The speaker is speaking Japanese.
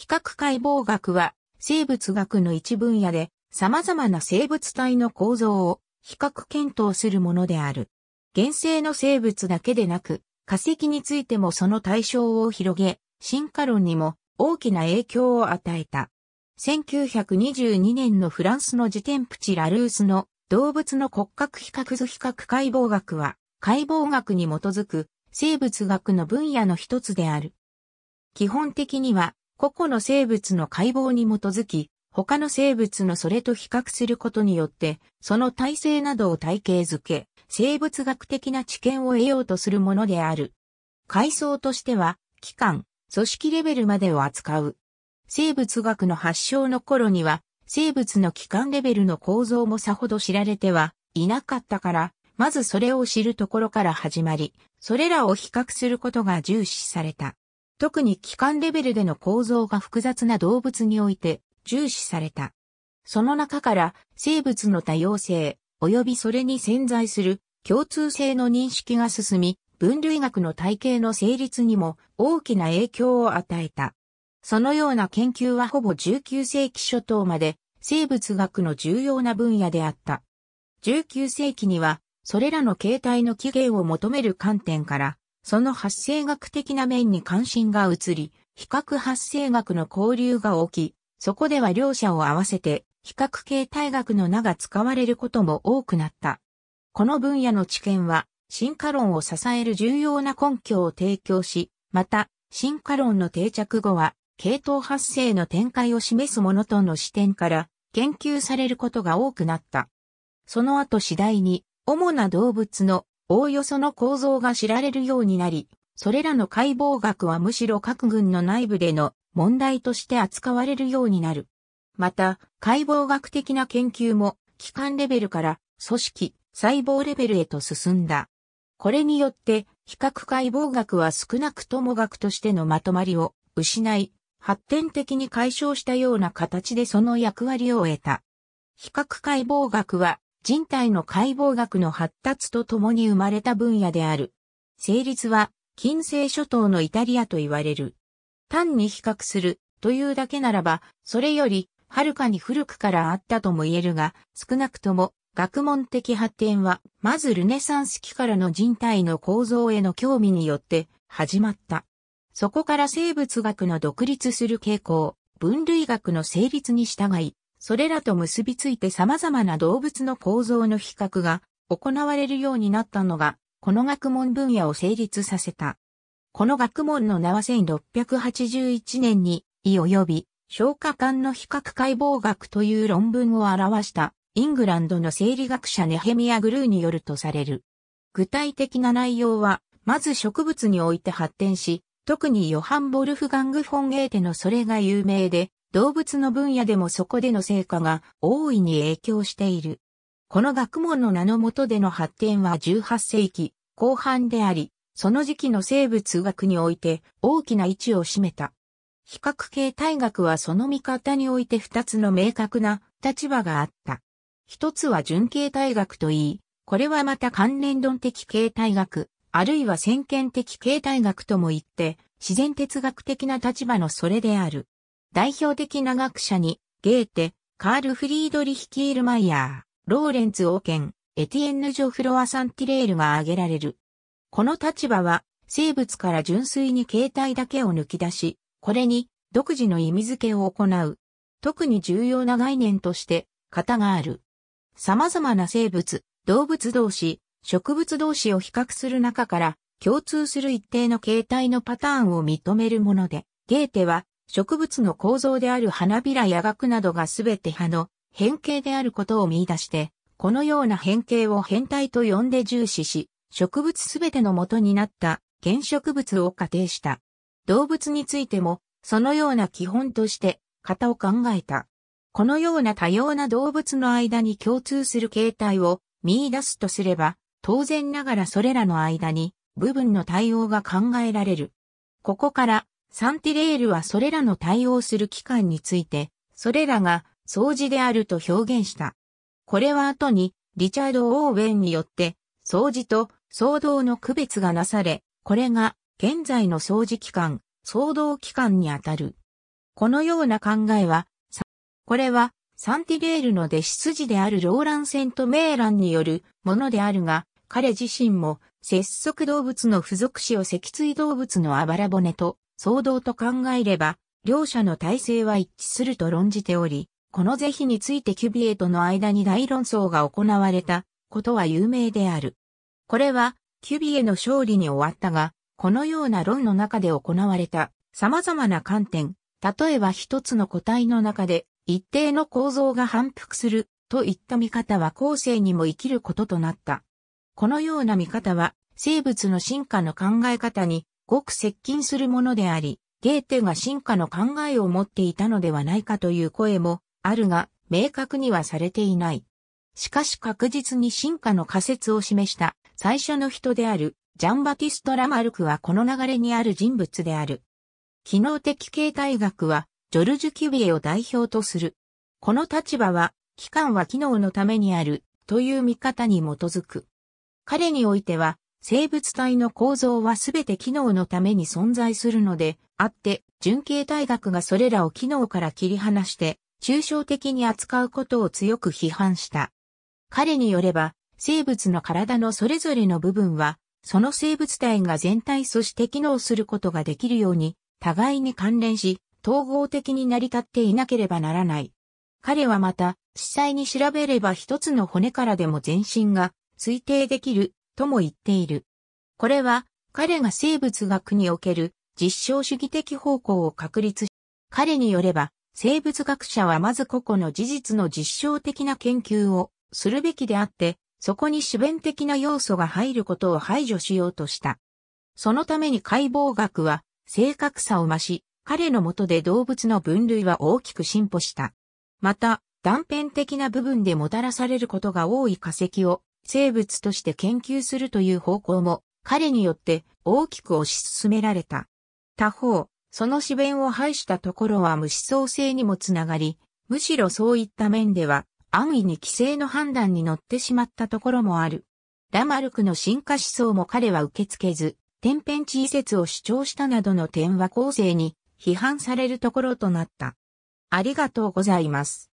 比較解剖学は生物学の一分野で様々な生物体の構造を比較検討するものである。現生の生物だけでなく化石についてもその対象を広げ、進化論にも大きな影響を与えた。1922年のフランスのジテンプチ・ラルースの動物の骨格比較図比較解剖学は解剖学に基づく生物学の分野の一つである。基本的には個々の生物の解剖に基づき、他の生物のそれと比較することによって、その体制などを体系づけ、生物学的な知見を得ようとするものである。階層としては、機関、組織レベルまでを扱う。生物学の発祥の頃には、生物の機関レベルの構造もさほど知られてはいなかったから、まずそれを知るところから始まり、それらを比較することが重視された。特に機関レベルでの構造が複雑な動物において重視された。その中から生物の多様性及びそれに潜在する共通性の認識が進み、分類学の体系の成立にも大きな影響を与えた。そのような研究はほぼ19世紀初頭まで生物学の重要な分野であった。19世紀にはそれらの形態の起源を求める観点からその発生学的な面に関心が移り、比較発生学の交流が起き、そこでは両者を合わせて、比較形態学の名が使われることも多くなった。この分野の知見は、進化論を支える重要な根拠を提供し、また、進化論の定着後は、系統発生の展開を示すものとの視点から、研究されることが多くなった。その後次第に、主な動物のおおよその構造が知られるようになり、それらの解剖学はむしろ各軍の内部での問題として扱われるようになる。また、解剖学的な研究も、機関レベルから組織、細胞レベルへと進んだ。これによって、比較解剖学は少なくとも学としてのまとまりを失い、発展的に解消したような形でその役割を得た。比較解剖学は人体の解剖学の発達とともに生まれた分野である。成立は、近世諸島のイタリアと言われる。単に比較するというだけならば、それより、はるかに古くからあったとも言えるが、少なくとも、学問的発展は、まずルネサンス期からの人体の構造への興味によって始まった。そこから生物学の独立する傾向、分類学の成立に従い、それらと結びついて様々な動物の構造の比較が行われるようになったのが、この学問分野を成立させた。この学問の名は1681年に、意及び、消化管の比較解剖学という論文を表したイングランドの生理学者ネヘミア・グルーによるとされる。具体的な内容は、まず植物において発展し、特にヨハン・ボルフガング・フォンゲーテのそれが有名で、動物の分野でもそこでの成果が大いに影響している。この学問の名のもとでの発展は18世紀後半であり、その時期の生物学において大きな位置を占めた。比較形態学はその見方において二つの明確な立場があった。一つは純形態学といい、これはまた関連論的形態学、あるいは先見的形態学とも言って、自然哲学的な立場のそれである。代表的な学者に、ゲーテ、カール・フリードリヒ・キールマイヤー、ローレンツ・オーケン、エティエンヌ・ジョ・フロア・サンティレールが挙げられる。この立場は、生物から純粋に形態だけを抜き出し、これに独自の意味付けを行う。特に重要な概念として、型がある。様々な生物、動物同士、植物同士を比較する中から、共通する一定の形態のパターンを認めるもので、ゲーテは植物の構造である花びらや額などがすべて葉の変形であることを見出して、このような変形を変態と呼んで重視し、植物すべての元になった原植物を仮定した。動物についても、そのような基本として、型を考えた。このような多様な動物の間に共通する形態を見出すとすれば、当然ながらそれらの間に部分の対応が考えられる。ここからサンティレールはそれらの対応する機関について、それらが掃除であると表現した。これは後にリチャード・オーウェンによって掃除と騒動の区別がなされ、これが現在の掃除機関、騒動機関にあたる。このような考えは、これはサンティレールの弟子筋であるローラン・セント・メーランによるものであるが、彼自身も節足動物の付属子を脊椎動物のあばら骨と騒動と考えれば、両者の体制は一致すると論じており、この是非についてキュビエとの間に大論争が行われたことは有名である。これは、キュビエの勝利に終わったが、このような論の中で行われた様々な観点、例えば一つの個体の中で一定の構造が反復するといった見方は後世にも生きることとなった。このような見方は生物の進化の考え方にごく接近するものであり、ゲーテが進化の考えを持っていたのではないかという声もあるが、明確にはされていない。しかし確実に進化の仮説を示した最初の人であるジャンバティスト・ラマルクはこの流れにある人物である。機能的形態学はジョルジュ・キュビエを代表とする。この立場は、機関は機能のためにあるという見方に基づく。彼においては、生物体の構造はすべて機能のために存在するので、あって、純形体学がそれらを機能から切り離して、抽象的に扱うことを強く批判した。彼によれば、生物の体のそれぞれの部分は、その生物体が全体そして機能することができるように、互いに関連し、統合的に成り立っていなければならない。彼はまた、実際に調べれば一つの骨からでも全身が推定できるとも言っている。これは彼が生物学における実証主義的方向を確立し、彼によれば生物学者はまず個々の事実の実証的な研究をするべきであって、そこに主弁的な要素が入ることを排除しようとした。そのために解剖学は正確さを増し、彼の下で動物の分類は大きく進歩した。また、断片的な部分でもたらされることが多い化石を生物として研究するという方向も彼によって大きく推し進められた。他方、その詩弁を排したところは無思想性にもつながり、むしろそういった面では安易に規制の判断に乗ってしまったところもある。ラマルクの進化思想も彼は受け付けず、天変地異説を主張したなどの点は後世に批判されるところとなった。ありがとうございます。